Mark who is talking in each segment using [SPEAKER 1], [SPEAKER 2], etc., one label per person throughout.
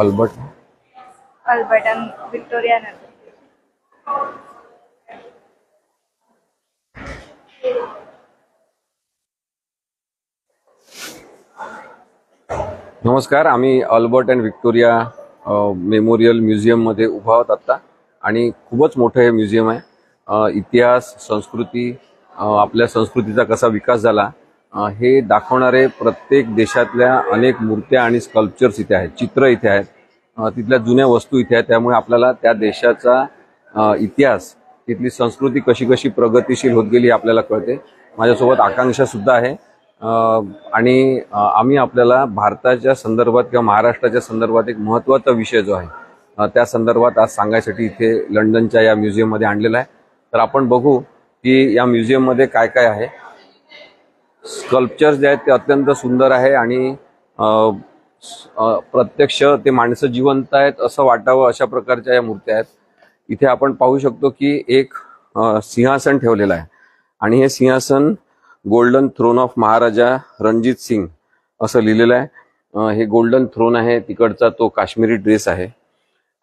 [SPEAKER 1] Albert Albert आणि Victoria नमस्कार आम्ही अल्बर्ट अँड व्हिक्टोरिया मेमोरियल म्युझियममध्ये उभा होत आत्ता आणि खूपच मोठं हे म्युझियम आहे इतिहास संस्कृती आपल्या संस्कृतीचा कसा विकास झाला हे दाखवणारे प्रत्येक देशातल्या अनेक मूर्त्या आणि स्कल्पचर्स इथे आहेत चित्र इथे आहेत तिथल्या जुन्या वस्तू इथे आहेत त्यामुळे आपल्याला त्या देशाचा इतिहास तिथली संस्कृती कशी कशी प्रगतीशील होत गेली आपल्याला कळते माझ्यासोबत आकांक्षा सुद्धा आहे आणि आम्ही आपल्याला भारताच्या संदर्भात किंवा महाराष्ट्राच्या संदर्भात एक महत्त्वाचा विषय जो आहे त्या संदर्भात आज सांगायसाठी इथे लंडनच्या या म्युझियममध्ये आणलेला आहे तर आपण बघू की या म्युझियममध्ये काय काय आहे स्कल्पचर्स जे आहेत ते अत्यंत सुंदर आहे आणि प्रत्यक्ष ते माणसं जिवंत आहेत असं वाटावं अशा प्रकारच्या या मूर्त्या आहेत इथे आपण पाहू शकतो की एक सिंहासन ठेवलेलं आहे आणि हे सिंहासन golden throne of Maharaja Ranjit Singh असं लिहिलेलं आहे हे गोल्डन थ्रोन आहे तिकडचा तो काश्मीरी ड्रेस आहे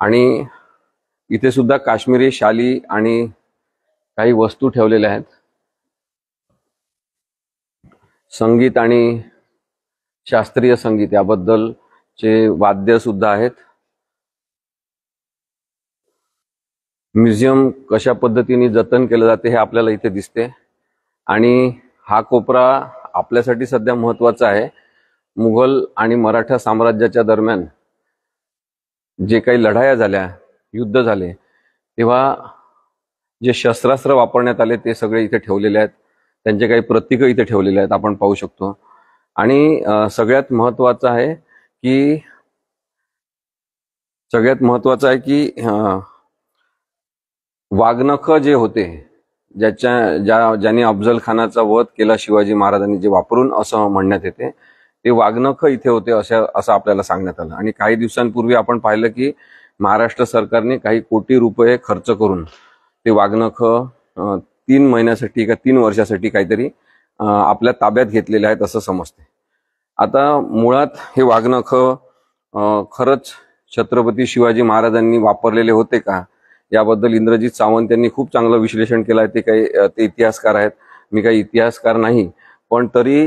[SPEAKER 1] आणि इथे सुद्धा काश्मीरी शाली आणि काही वस्तू ठेवलेल्या आहेत संगीत आणि शास्त्रीय संगीत याबद्दलचे वाद्य सुद्धा आहेत म्युझियम कशा पद्धतीने जतन केलं जाते हे आपल्याला इथे दिसते आणि हा कोपरा आपल्यासाठी सध्या महत्वाचा आहे मुघल आणि मराठा साम्राज्याच्या दरम्यान जे काही लढाया झाल्या युद्ध झाले तेव्हा जे शस्त्रास्त्र वापरण्यात आले ते सगळे इथे ठेवलेले आहेत त्यांचे काही प्रतीक इथे ठेवलेले आहेत आपण पाहू शकतो आणि सगळ्यात महत्वाचं आहे की सगळ्यात महत्वाचं आहे की वाघनख जे होते ज्याच्या ज्या ज्यांनी अफजल खानाचा वध केला शिवाजी महाराजांनी जे वापरून असं म्हणण्यात येते ते वाघनख इथे होते अशा असं आपल्याला सांगण्यात आलं आणि काही दिवसांपूर्वी आपण पाहिलं की महाराष्ट्र सरकारने काही कोटी रुपये खर्च करून ते वाघनख तीन महिन्यासाठी का तीन वर्षासाठी काहीतरी आपल्या ताब्यात घेतलेले आहेत असं समजते आता मुळात हे वाघनख खरंच छत्रपती शिवाजी महाराजांनी वापरलेले होते का याबद्दल इंद्रजीत सावंत यांनी खूप चांगलं विश्लेषण केलं आहे ते काही ते इतिहासकार आहेत मी काही इतिहासकार नाही पण तरी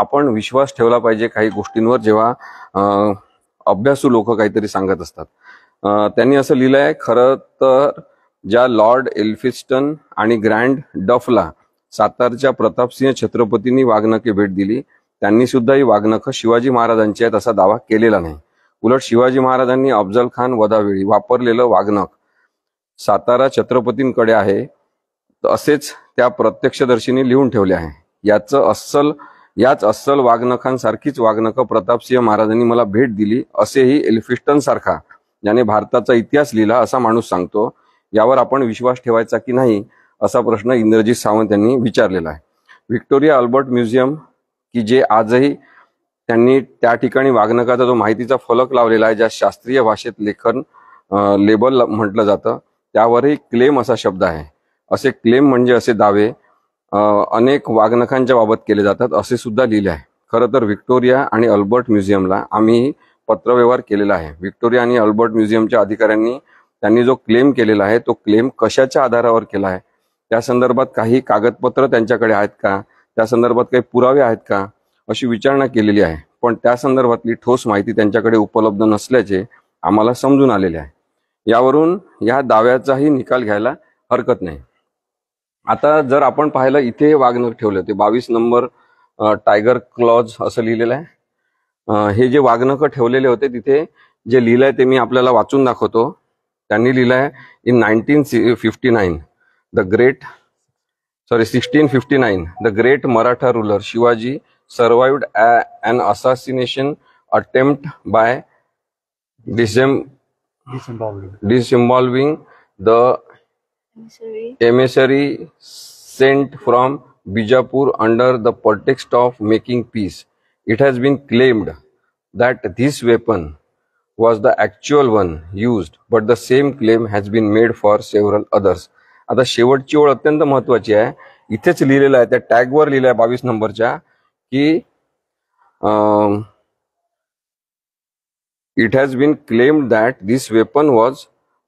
[SPEAKER 1] आपण विश्वास ठेवला पाहिजे काही गोष्टींवर जेव्हा अभ्यासू लोक काहीतरी सांगत असतात त्यांनी असं लिहिलं आहे खरं तर ज्या लॉर्ड एल्फिस्टन आणि ग्रँड डफला सातारच्या प्रतापसिंह छत्रपतींनी वाघनखे भेट दिली त्यांनी सुद्धा ही वाघनखं शिवाजी महाराजांची आहेत असा दावा केलेला नाही उलट शिवाजी महाराजांनी अफजल खान वधावेळी वापरलेलं वाघनख सातारा छत्रपतींकडे आहे असेच त्या प्रत्यक्षदर्शींनी लिहून ठेवले आहे याचं अस्सल याच अस्सल वाघनखांसारखीच वाघनखं प्रतापसिंह महाराजांनी मला भेट दिली असेही एल्फिस्टन सारखा ज्याने भारताचा इतिहास लिहिला असा माणूस सांगतो यावर आपण विश्वास ठेवायचा की नाही असा प्रश्न इंद्रजीत सावंत यांनी विचारलेला आहे व्हिक्टोरिया अल्बर्ट म्युझियम की जे आजही त्यांनी त्या ठिकाणी वागणकाचा जो माहितीचा फलक लावलेला आहे ज्या शास्त्रीय भाषेत लेखन लेबल म्हटलं जातं त्यावरही क्लेम असा शब्द आहे असे क्लेम म्हणजे असे दावे अनेक वागणकांच्या बाबत केले जातात असे सुद्धा लिहिले आहे खरं तर व्हिक्टोरिया आणि अल्बर्ट म्युझियमला आम्ही पत्रव्यवहार केलेला आहे व्हिक्टोरिया आणि अल्बर्ट म्युझियमच्या अधिकाऱ्यांनी त्यांनी जो क्लेम केलेला आहे तो क्लेम कशाच्या आधारावर केला आहे त्या संदर्भात काही कागदपत्र त्यांच्याकडे आहेत का त्या संदर्भात काही पुरावे आहेत का अशी विचारणा केलेली आहे पण त्या संदर्भातली ठोस माहिती त्यांच्याकडे उपलब्ध नसल्याचे आम्हाला समजून आलेले आहे यावरून या दाव्याचाही निकाल घ्यायला हरकत नाही आता जर आपण पाहिलं इथे वाघ ठेवले होते बावीस नंबर टायगर क्लॉज असं लिहिलेलं आहे हे जे वाघनकं ठेवलेले होते तिथे जे लिहिलंय ते मी आपल्याला वाचून दाखवतो त्यांनी लिहिलं आहे in nineteen fifty nine the great sorry sixteen fifty nine the great Maratha ruler Shivaji survived an assassination attempt by disem disembowelling the emissary sent from Bijapur under the pretext of making peace. It has been claimed that this weapon was the actual one used, but the same claim has been made for several others. आता शेवटची ओळ अत्यंत महत्वाची आहे इथेच लिहिलेलं आहे त्या टॅगवर लिहिलं आहे बावीस नंबरच्या की it has been claimed that this weapon was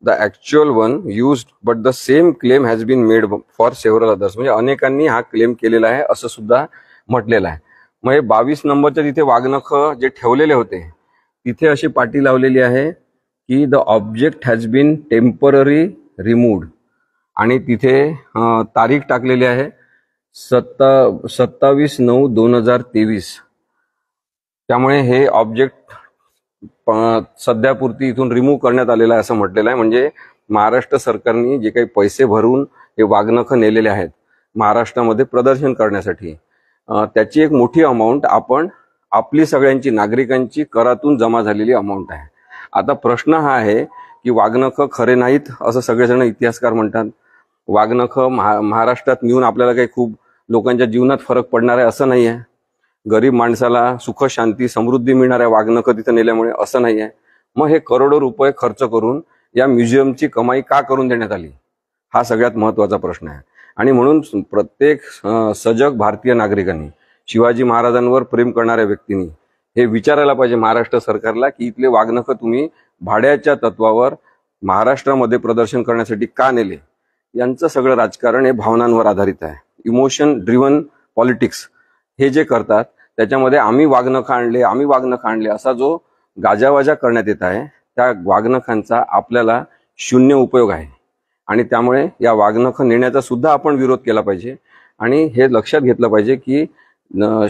[SPEAKER 1] the actual one use but the same claim has been made for several others म्हणजे अनेकांनी हा क्लेम केलेला आहे असं सुद्धा म्हटलेलं आहे मग हे बावीस नंबरच्या तिथे वागनख जे ठेवलेले होते तिथे अशी पाटी लावलेली आहे की the object has been temporary removed आणि तिथे तारीख टाकलेली आहे सत्ता सत्तावीस नऊ दोन हजार तेवीस त्यामुळे हे ऑब्जेक्ट सध्यापुरती इथून रिमूव्ह करण्यात आलेलं आहे असं म्हटलेलं आहे म्हणजे महाराष्ट्र सरकारने जे काही पैसे भरून हे वाघनखं नेलेले आहेत महाराष्ट्रामध्ये प्रदर्शन करण्यासाठी त्याची एक मोठी अमाऊंट आपण आपली सगळ्यांची नागरिकांची करातून जमा झालेली अमाऊंट आहे आता प्रश्न हा आहे की वाघनख खरे नाहीत असं सगळेजण इतिहासकार म्हणतात वाघनख महा महाराष्ट्रात नेऊन आपल्याला काही खूप लोकांच्या जीवनात फरक पडणार आहे असं नाही आहे गरीब माणसाला सुख शांती समृद्धी मिळणार आहे वाघनख तिथं नेल्यामुळे असं नाही आहे मग हे करोडो रुपये खर्च करून या म्युझियमची कमाई का करून देण्यात आली हा सगळ्यात महत्त्वाचा प्रश्न आहे आणि म्हणून प्रत्येक सजग भारतीय नागरिकांनी शिवाजी महाराजांवर प्रेम करणाऱ्या व्यक्तींनी हे विचारायला पाहिजे महाराष्ट्र सरकारला की इथले वागणखं तुम्ही भाड्याच्या तत्वावर महाराष्ट्रामध्ये प्रदर्शन करण्यासाठी का नेले यांचं सगळं राजकारण हे भावनांवर आधारित आहे इमोशन ड्रिव्हन पॉलिटिक्स हे जे करतात त्याच्यामध्ये आम्ही वागणखं आणले आम्ही वागणखं आणले असा जो गाजावाजा करण्यात येत आहे त्या वागणखांचा आपल्याला शून्य उपयोग आहे आणि त्यामुळे या वागणखं नेण्याचा सुद्धा आपण विरोध केला पाहिजे आणि हे लक्षात घेतलं पाहिजे की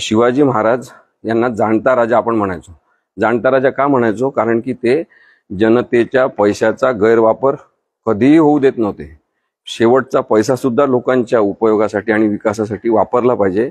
[SPEAKER 1] शिवाजी महाराज यांना जाणता राजा आपण म्हणायचो जाणता राजा का म्हणायचो कारण की ते जनतेच्या पैशाचा गैरवापर कधीही होऊ देत नव्हते शेवटचा पैसा सुद्धा लोकांच्या उपयोगासाठी आणि विकासासाठी वापरला पाहिजे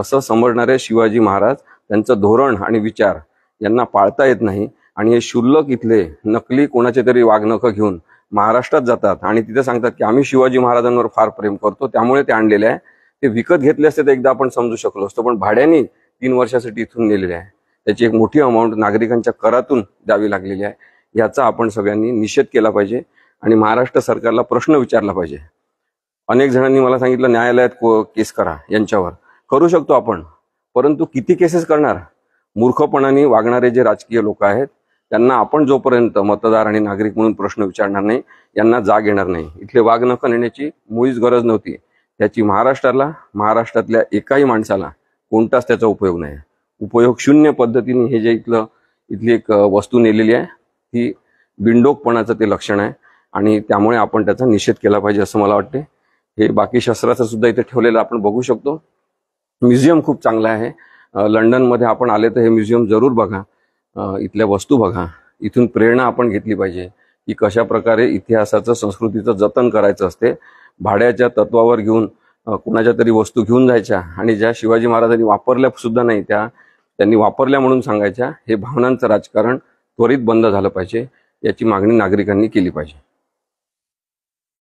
[SPEAKER 1] असं समजणारे शिवाजी महाराज त्यांचं धोरण आणि विचार यांना पाळता येत नाही आणि हे शुल्लक इथले नकली कोणाचे तरी वागणकं घेऊन महाराष्ट्रात जातात आणि तिथे सांगतात की आम्ही शिवाजी महाराजांवर फार प्रेम करतो त्यामुळे ते आणलेले आहे ते विकत घेतले असते तर एकदा आपण समजू शकलो असतो पण भाड्याने तीन वर्षासाठी इथून नेलेले आहे त्याची एक मोठी अमाऊंट नागरिकांच्या करातून द्यावी लागलेली आहे याचा आपण सगळ्यांनी निषेध केला पाहिजे आणि महाराष्ट्र सरकारला प्रश्न विचारला पाहिजे अनेक जणांनी मला सांगितलं न्यायालयात केस करा यांच्यावर करू शकतो आपण परंतु किती केसेस करणार मूर्खपणाने वागणारे जे राजकीय लोक आहेत त्यांना आपण जोपर्यंत मतदार आणि नागरिक म्हणून प्रश्न विचारणार नाही यांना जाग येणार नाही इथले वाघ नख नेण्याची मुळीच गरज नव्हती त्याची महाराष्ट्राला महाराष्ट्रातल्या एकाही माणसाला कोणताच त्याचा उपयोग नाही उपयोग शून्य पद्धतीने हे जे इथलं इथली एक वस्तू नेलेली आहे ती बिंडोकपणाचं ते लक्षण आहे आणि त्यामुळे आपण त्याचा निषेध केला पाहिजे असं मला वाटते हे बाकी शस्त्राचं सुद्धा इथे ठेवलेलं आपण बघू शकतो म्युझियम खूप चांगलं आहे लंडनमध्ये आपण आले तर हे म्युझियम जरूर बघा इथल्या वस्तू बघा इथून प्रेरणा आपण घेतली पाहिजे की कशा प्रकारे इतिहासाचं संस्कृतीचं जतन करायचं असते भाड्याच्या तत्वावर घेऊन कुणाच्या तरी वस्तू घेऊन जायच्या आणि ज्या शिवाजी महाराजांनी वापरल्या सुद्धा नाही त्या त्यांनी वापरल्या म्हणून सांगायच्या हे भावनांचं राजकारण त्वरित बंद झालं पाहिजे याची मागणी नागरिकांनी केली पाहिजे